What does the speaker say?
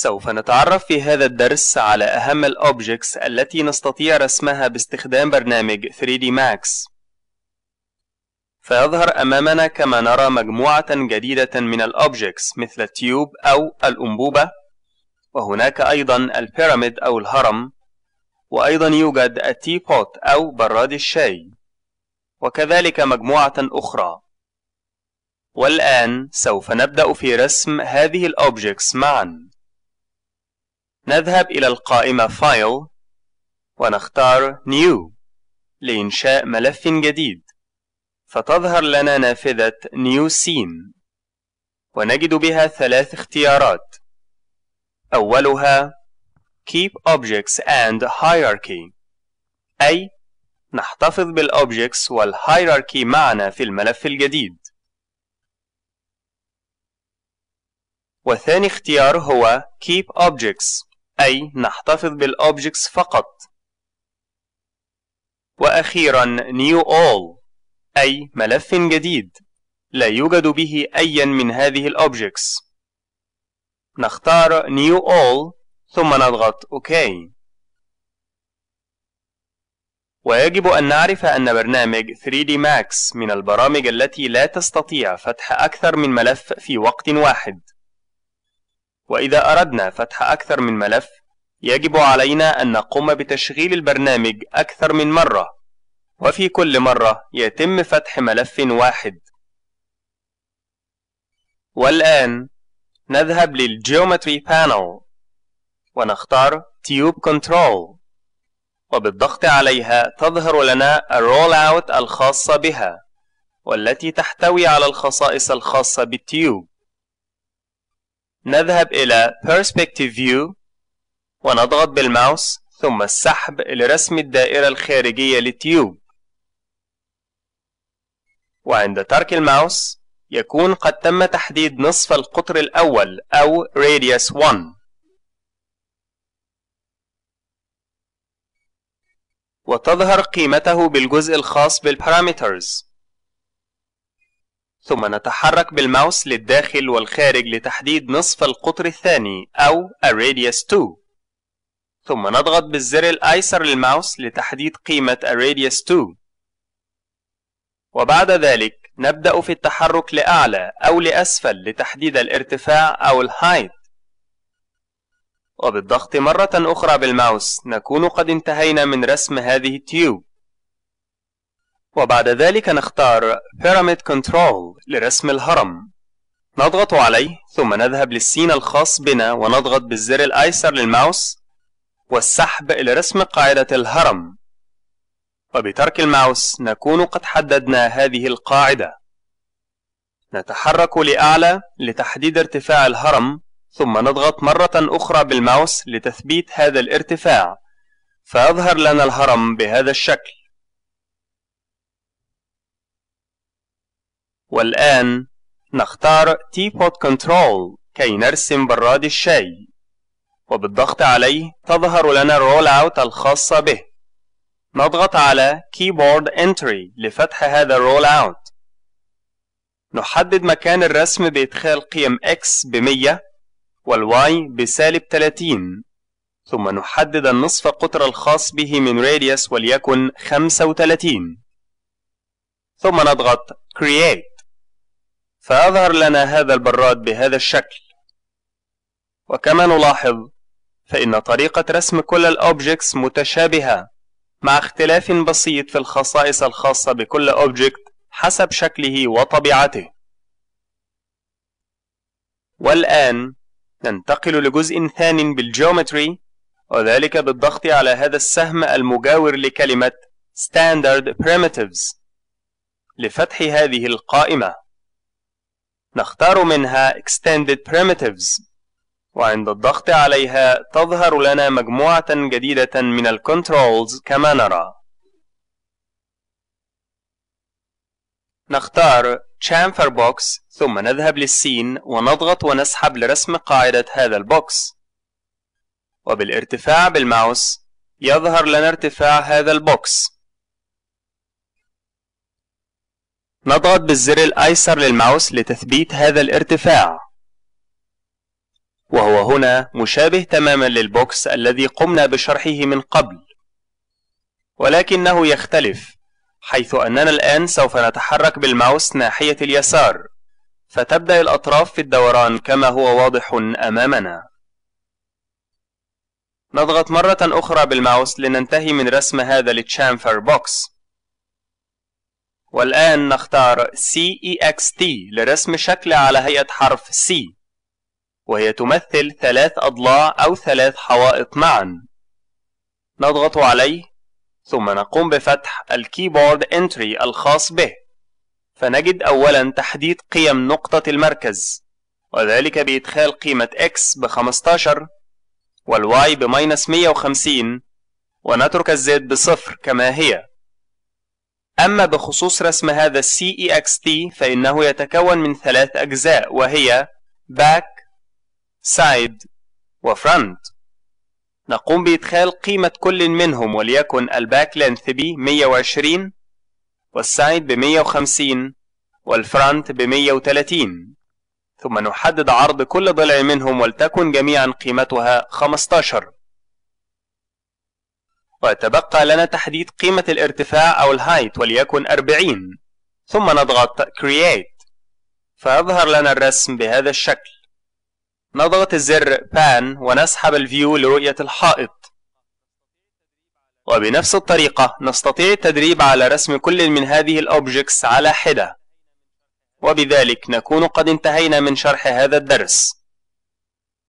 سوف نتعرف في هذا الدرس على أهم الأوبجكتس التي نستطيع رسمها باستخدام برنامج 3D Max فيظهر أمامنا كما نرى مجموعة جديدة من الأوبجكتس مثل التيوب أو الأنبوبة وهناك أيضا البيراميد أو الهرم وأيضا يوجد التي بوت أو براد الشاي وكذلك مجموعة أخرى والآن سوف نبدأ في رسم هذه الأوبجكتس معاً نذهب إلى القائمة File ونختار New لإنشاء ملف جديد فتظهر لنا نافذة New Scene ونجد بها ثلاث اختيارات أولها Keep Objects and Hierarchy أي نحتفظ بالأوبجكتس والهيراركي معنا في الملف الجديد وثاني اختيار هو Keep Objects أي نحتفظ بالأوبجكتس فقط وأخيرا new all أي ملف جديد لا يوجد به أي من هذه الأوبجكتس نختار new all ثم نضغط OK ويجب أن نعرف أن برنامج 3D Max من البرامج التي لا تستطيع فتح أكثر من ملف في وقت واحد وإذا أردنا فتح أكثر من ملف يجب علينا أن نقوم بتشغيل البرنامج أكثر من مرة وفي كل مرة يتم فتح ملف واحد والآن نذهب للجيومتري بانل ونختار تيوب كنترول وبالضغط عليها تظهر لنا الرول اوت الخاصة بها والتي تحتوي على الخصائص الخاصة بالتيوب نذهب إلى Perspective View ونضغط بالماوس ثم السحب لرسم الدائرة الخارجية للتيوب وعند ترك الماوس يكون قد تم تحديد نصف القطر الأول أو radius 1 وتظهر قيمته بالجزء الخاص بالبارامترز ثم نتحرك بالماوس للداخل والخارج لتحديد نصف القطر الثاني أو a radius 2 ثم نضغط بالزر الأيسر للماوس لتحديد قيمة a radius 2 وبعد ذلك نبدأ في التحرك لأعلى أو لأسفل لتحديد الارتفاع أو الهايت وبالضغط مرة أخرى بالماوس نكون قد انتهينا من رسم هذه التيوب وبعد ذلك نختار Pyramid Control لرسم الهرم نضغط عليه ثم نذهب للسين الخاص بنا ونضغط بالزر الأيسر للماوس والسحب لرسم قاعدة الهرم وبترك الماوس نكون قد حددنا هذه القاعدة نتحرك لأعلى لتحديد ارتفاع الهرم ثم نضغط مرة أخرى بالماوس لتثبيت هذا الارتفاع فيظهر لنا الهرم بهذا الشكل والآن نختار Teapot Control كي نرسم براد الشاي وبالضغط عليه تظهر لنا الرول اوت الخاصة به نضغط على Keyboard Entry لفتح هذا الرول اوت نحدد مكان الرسم بإدخال قيم X ب 100 والY بسالب 30 ثم نحدد النصف قطر الخاص به من Radius وليكن 35 ثم نضغط Create فأظهر لنا هذا البراد بهذا الشكل وكما نلاحظ فإن طريقة رسم كل الأوبجكتس متشابهة مع اختلاف بسيط في الخصائص الخاصة بكل أوبجيكت حسب شكله وطبيعته والآن ننتقل لجزء ثان بالجيومتري وذلك بالضغط على هذا السهم المجاور لكلمة Standard Primitives لفتح هذه القائمة نختار منها Extended Primitives وعند الضغط عليها تظهر لنا مجموعة جديدة من الـ Controls كما نرى نختار Chamfer Box ثم نذهب للسين ونضغط ونسحب لرسم قاعدة هذا البوكس وبالارتفاع بالماوس يظهر لنا ارتفاع هذا البوكس نضغط بالزر الأيسر للماوس لتثبيت هذا الارتفاع وهو هنا مشابه تماما للبوكس الذي قمنا بشرحه من قبل ولكنه يختلف حيث أننا الآن سوف نتحرك بالماوس ناحية اليسار فتبدأ الأطراف في الدوران كما هو واضح أمامنا نضغط مرة أخرى بالماوس لننتهي من رسم هذا للشامفر بوكس والآن نختار CEXT لرسم شكل على هيئة حرف C وهي تمثل ثلاث أضلاع أو ثلاث حوائط معا نضغط عليه ثم نقوم بفتح الكيبورد انتري الخاص به فنجد أولا تحديد قيم نقطة المركز وذلك بإدخال قيمة x ب 15 والy ب 150 ونترك الزد بصفر كما هي أما بخصوص رسم هذا الـ CEXT فإنه يتكون من ثلاث أجزاء وهي back, side و front نقوم بإدخال قيمة كل منهم وليكن الباك لينث ب 120 والسايد ب 150 والفرونت ب 130 ثم نحدد عرض كل ضلع منهم ولتكن جميعا قيمتها 15 وتبقى لنا تحديد قيمة الارتفاع أو الهايت وليكن 40 ثم نضغط Create فيظهر لنا الرسم بهذا الشكل نضغط الزر Pan ونسحب الفيو لرؤية الحائط وبنفس الطريقة نستطيع التدريب على رسم كل من هذه الأوبجكتس على حدة وبذلك نكون قد انتهينا من شرح هذا الدرس